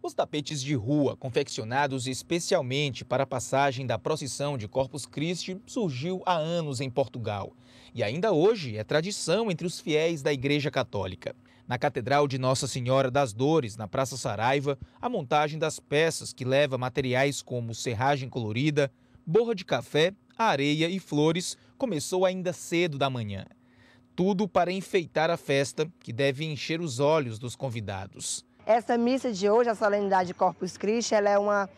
Os tapetes de rua, confeccionados especialmente para a passagem da procissão de Corpus Christi, surgiu há anos em Portugal e ainda hoje é tradição entre os fiéis da Igreja Católica. Na Catedral de Nossa Senhora das Dores, na Praça Saraiva, a montagem das peças que leva materiais como serragem colorida, borra de café, areia e flores começou ainda cedo da manhã. Tudo para enfeitar a festa, que deve encher os olhos dos convidados. Essa missa de hoje, a solenidade Corpus Christi, ela é uma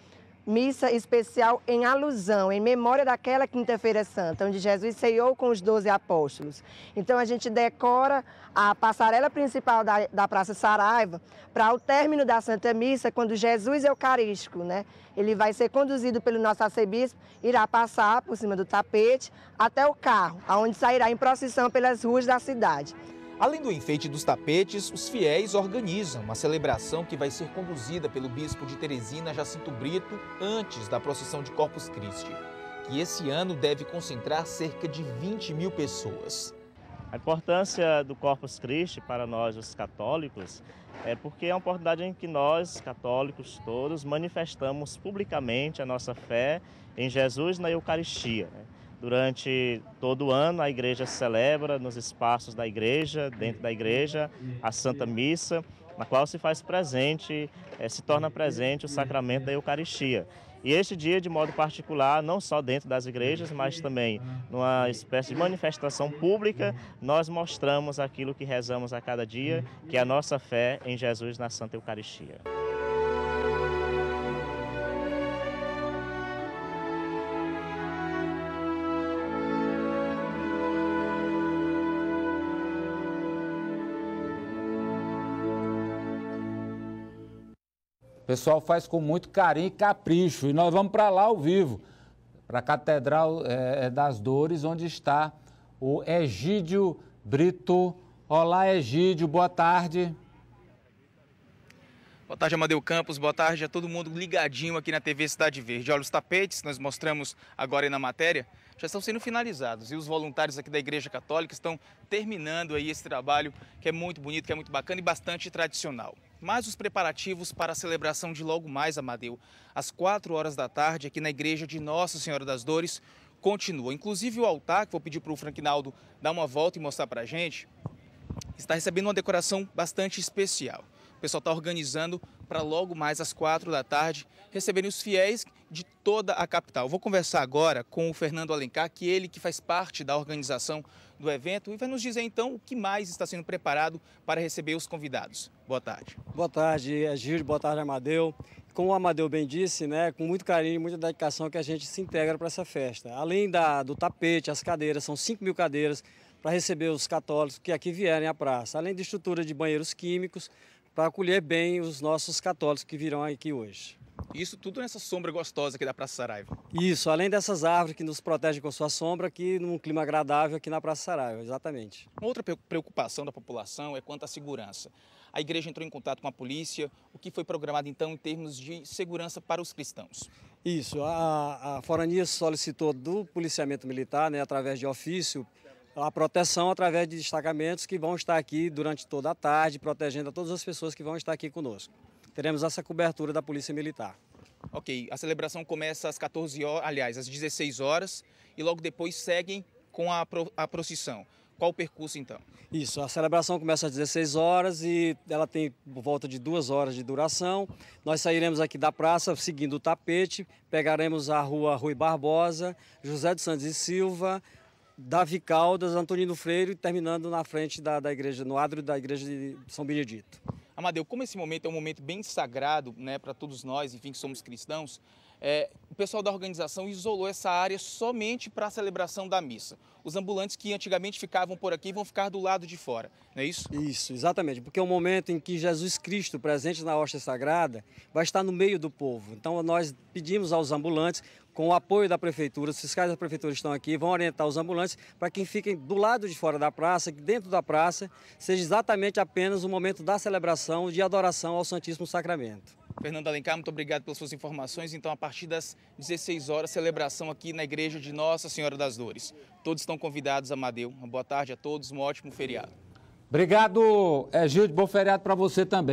missa especial em alusão, em memória daquela Quinta-feira Santa, onde Jesus ceiou com os doze apóstolos. Então a gente decora a passarela principal da, da Praça Saraiva para o término da Santa Missa, quando Jesus Eucarístico, né? Ele vai ser conduzido pelo nosso arcebispo, irá passar por cima do tapete até o carro, aonde sairá em procissão pelas ruas da cidade. Além do enfeite dos tapetes, os fiéis organizam uma celebração que vai ser conduzida pelo bispo de Teresina, Jacinto Brito, antes da procissão de Corpus Christi, que esse ano deve concentrar cerca de 20 mil pessoas. A importância do Corpus Christi para nós, os católicos, é porque é uma oportunidade em que nós, católicos todos, manifestamos publicamente a nossa fé em Jesus na Eucaristia. Né? Durante todo o ano, a igreja celebra nos espaços da igreja, dentro da igreja, a Santa Missa, na qual se faz presente, eh, se torna presente o sacramento da Eucaristia. E este dia, de modo particular, não só dentro das igrejas, mas também numa espécie de manifestação pública, nós mostramos aquilo que rezamos a cada dia, que é a nossa fé em Jesus na Santa Eucaristia. pessoal faz com muito carinho e capricho. E nós vamos para lá ao vivo, para a Catedral é, é, das Dores, onde está o Egídio Brito. Olá, Egídio, boa tarde. Boa tarde, Amadeu Campos. Boa tarde a todo mundo ligadinho aqui na TV Cidade Verde. Olha, os tapetes, nós mostramos agora aí na matéria, já estão sendo finalizados. E os voluntários aqui da Igreja Católica estão terminando aí esse trabalho que é muito bonito, que é muito bacana e bastante tradicional mais os preparativos para a celebração de logo mais Amadeu. Às 4 horas da tarde, aqui na igreja de Nossa Senhora das Dores, continua. Inclusive o altar, que vou pedir para o Franquinaldo dar uma volta e mostrar para a gente, está recebendo uma decoração bastante especial. O pessoal está organizando para logo mais às quatro da tarde receberem os fiéis de toda a capital. vou conversar agora com o Fernando Alencar, que é ele que faz parte da organização do evento e vai nos dizer então o que mais está sendo preparado para receber os convidados. Boa tarde. Boa tarde, Egídio. Boa tarde, Amadeu. Como o Amadeu bem disse, né, com muito carinho e muita dedicação que a gente se integra para essa festa. Além da, do tapete, as cadeiras, são 5 mil cadeiras para receber os católicos que aqui vierem à praça. Além de estrutura de banheiros químicos, para acolher bem os nossos católicos que virão aqui hoje. Isso tudo nessa sombra gostosa aqui da Praça Saraiva. Isso, além dessas árvores que nos protegem com sua sombra, aqui num clima agradável aqui na Praça Saraiva, exatamente. Uma outra preocupação da população é quanto à segurança. A igreja entrou em contato com a polícia, o que foi programado então em termos de segurança para os cristãos? Isso, a, a Forania solicitou do policiamento militar, né, através de ofício, a proteção através de destacamentos que vão estar aqui durante toda a tarde, protegendo a todas as pessoas que vão estar aqui conosco. Teremos essa cobertura da Polícia Militar. Ok, a celebração começa às 14 horas, aliás, às 16 horas, e logo depois seguem com a, pro, a procissão. Qual o percurso então? Isso, a celebração começa às 16 horas e ela tem por volta de duas horas de duração. Nós sairemos aqui da praça seguindo o tapete, pegaremos a rua Rui Barbosa, José de Santos e Silva, Davi Caldas, Antonino Freire, terminando na frente da, da igreja, no adro da igreja de São Benedito. Amadeu, como esse momento é um momento bem sagrado né, para todos nós, enfim, que somos cristãos, é, o pessoal da organização isolou essa área somente para a celebração da missa. Os ambulantes que antigamente ficavam por aqui vão ficar do lado de fora, não é isso? Isso, exatamente, porque é o um momento em que Jesus Cristo, presente na hosta sagrada, vai estar no meio do povo. Então nós pedimos aos ambulantes, com o apoio da prefeitura, os fiscais da prefeitura estão aqui, vão orientar os ambulantes para que fiquem do lado de fora da praça, que dentro da praça seja exatamente apenas o momento da celebração, de adoração ao Santíssimo Sacramento. Fernando Alencar, muito obrigado pelas suas informações. Então, a partir das 16 horas, celebração aqui na Igreja de Nossa Senhora das Dores. Todos estão convidados, Amadeu. Uma boa tarde a todos, um ótimo feriado. Obrigado, é, Gil, bom feriado para você também.